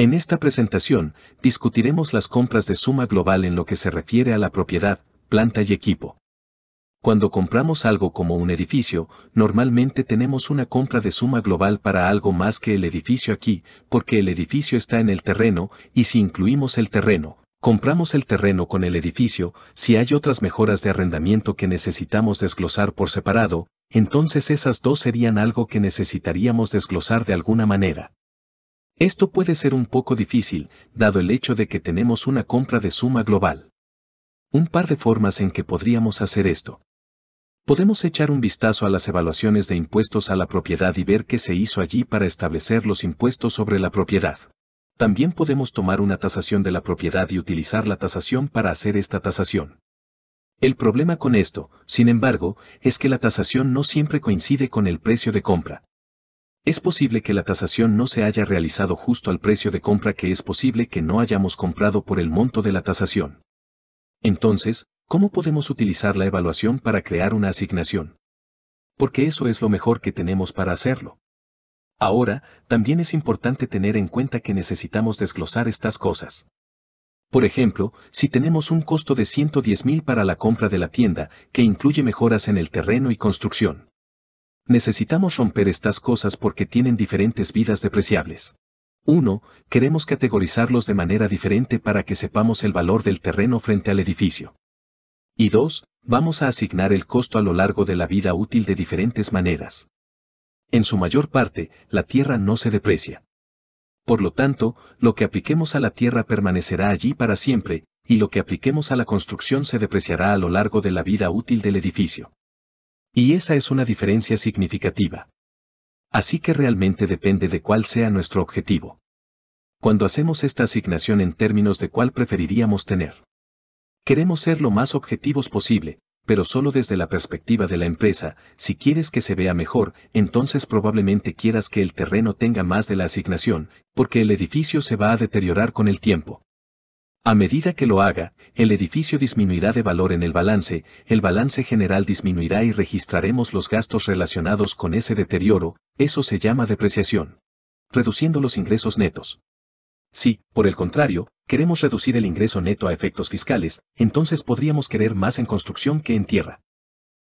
En esta presentación, discutiremos las compras de suma global en lo que se refiere a la propiedad, planta y equipo. Cuando compramos algo como un edificio, normalmente tenemos una compra de suma global para algo más que el edificio aquí, porque el edificio está en el terreno, y si incluimos el terreno, compramos el terreno con el edificio, si hay otras mejoras de arrendamiento que necesitamos desglosar por separado, entonces esas dos serían algo que necesitaríamos desglosar de alguna manera. Esto puede ser un poco difícil, dado el hecho de que tenemos una compra de suma global. Un par de formas en que podríamos hacer esto. Podemos echar un vistazo a las evaluaciones de impuestos a la propiedad y ver qué se hizo allí para establecer los impuestos sobre la propiedad. También podemos tomar una tasación de la propiedad y utilizar la tasación para hacer esta tasación. El problema con esto, sin embargo, es que la tasación no siempre coincide con el precio de compra. Es posible que la tasación no se haya realizado justo al precio de compra que es posible que no hayamos comprado por el monto de la tasación. Entonces, ¿cómo podemos utilizar la evaluación para crear una asignación? Porque eso es lo mejor que tenemos para hacerlo. Ahora, también es importante tener en cuenta que necesitamos desglosar estas cosas. Por ejemplo, si tenemos un costo de 110.000 para la compra de la tienda, que incluye mejoras en el terreno y construcción necesitamos romper estas cosas porque tienen diferentes vidas depreciables. 1. Queremos categorizarlos de manera diferente para que sepamos el valor del terreno frente al edificio. Y 2. Vamos a asignar el costo a lo largo de la vida útil de diferentes maneras. En su mayor parte, la tierra no se deprecia. Por lo tanto, lo que apliquemos a la tierra permanecerá allí para siempre, y lo que apliquemos a la construcción se depreciará a lo largo de la vida útil del edificio. Y esa es una diferencia significativa. Así que realmente depende de cuál sea nuestro objetivo. Cuando hacemos esta asignación en términos de cuál preferiríamos tener. Queremos ser lo más objetivos posible, pero solo desde la perspectiva de la empresa, si quieres que se vea mejor, entonces probablemente quieras que el terreno tenga más de la asignación, porque el edificio se va a deteriorar con el tiempo. A medida que lo haga, el edificio disminuirá de valor en el balance, el balance general disminuirá y registraremos los gastos relacionados con ese deterioro, eso se llama depreciación. Reduciendo los ingresos netos. Si, por el contrario, queremos reducir el ingreso neto a efectos fiscales, entonces podríamos querer más en construcción que en tierra.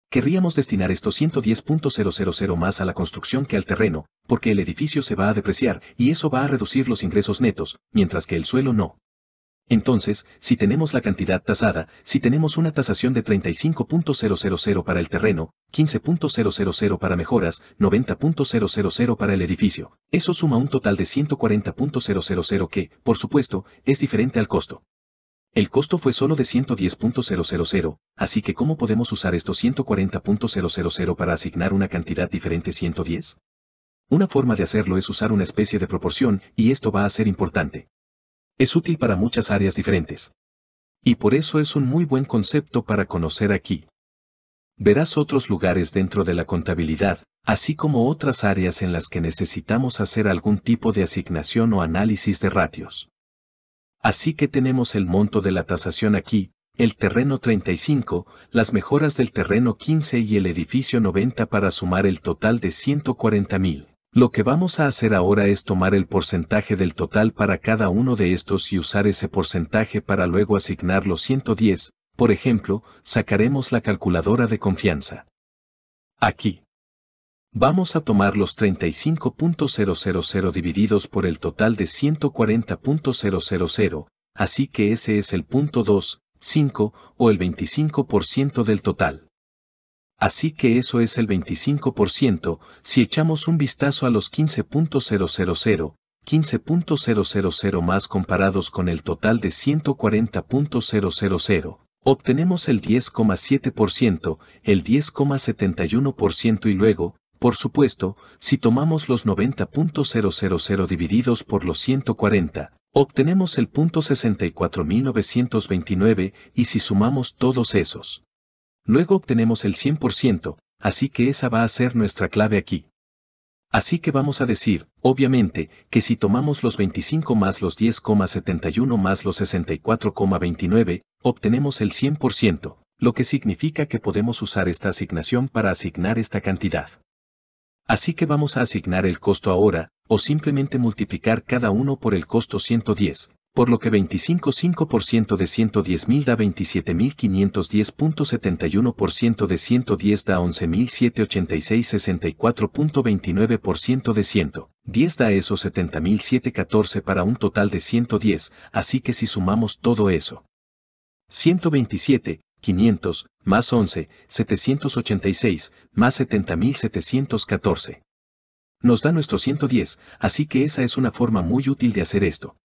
Querríamos destinar estos 110.000 más a la construcción que al terreno, porque el edificio se va a depreciar y eso va a reducir los ingresos netos, mientras que el suelo no. Entonces, si tenemos la cantidad tasada, si tenemos una tasación de 35.000 para el terreno, 15.000 para mejoras, 90.000 para el edificio, eso suma un total de 140.000 que, por supuesto, es diferente al costo. El costo fue solo de 110.000, así que ¿cómo podemos usar estos 140.000 para asignar una cantidad diferente 110? Una forma de hacerlo es usar una especie de proporción, y esto va a ser importante. Es útil para muchas áreas diferentes. Y por eso es un muy buen concepto para conocer aquí. Verás otros lugares dentro de la contabilidad, así como otras áreas en las que necesitamos hacer algún tipo de asignación o análisis de ratios. Así que tenemos el monto de la tasación aquí, el terreno 35, las mejoras del terreno 15 y el edificio 90 para sumar el total de 140.000. Lo que vamos a hacer ahora es tomar el porcentaje del total para cada uno de estos y usar ese porcentaje para luego asignar los 110, por ejemplo, sacaremos la calculadora de confianza. Aquí. Vamos a tomar los 35.000 divididos por el total de 140.000, así que ese es el punto 2, 5, o el 25% del total. Así que eso es el 25%, si echamos un vistazo a los 15.000, 15.000 más comparados con el total de 140.000, obtenemos el 10,7%, el 10,71% y luego, por supuesto, si tomamos los 90.000 divididos por los 140, obtenemos el punto 64.929 y si sumamos todos esos Luego obtenemos el 100%, así que esa va a ser nuestra clave aquí. Así que vamos a decir, obviamente, que si tomamos los 25 más los 10,71 más los 64,29, obtenemos el 100%, lo que significa que podemos usar esta asignación para asignar esta cantidad. Así que vamos a asignar el costo ahora, o simplemente multiplicar cada uno por el costo 110, por lo que 25.5% de 110.000 da 27.510.71% de 110 da 11.786.64.29% de 110 da eso 70.714 para un total de 110, así que si sumamos todo eso. 127, 500, más 11, 786, más 70.714 nos da nuestro 110, así que esa es una forma muy útil de hacer esto.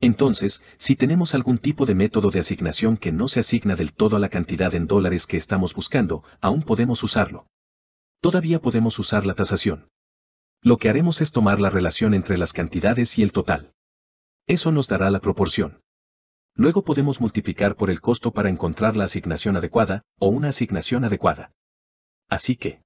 Entonces, si tenemos algún tipo de método de asignación que no se asigna del todo a la cantidad en dólares que estamos buscando, aún podemos usarlo. Todavía podemos usar la tasación. Lo que haremos es tomar la relación entre las cantidades y el total. Eso nos dará la proporción. Luego podemos multiplicar por el costo para encontrar la asignación adecuada, o una asignación adecuada. Así que,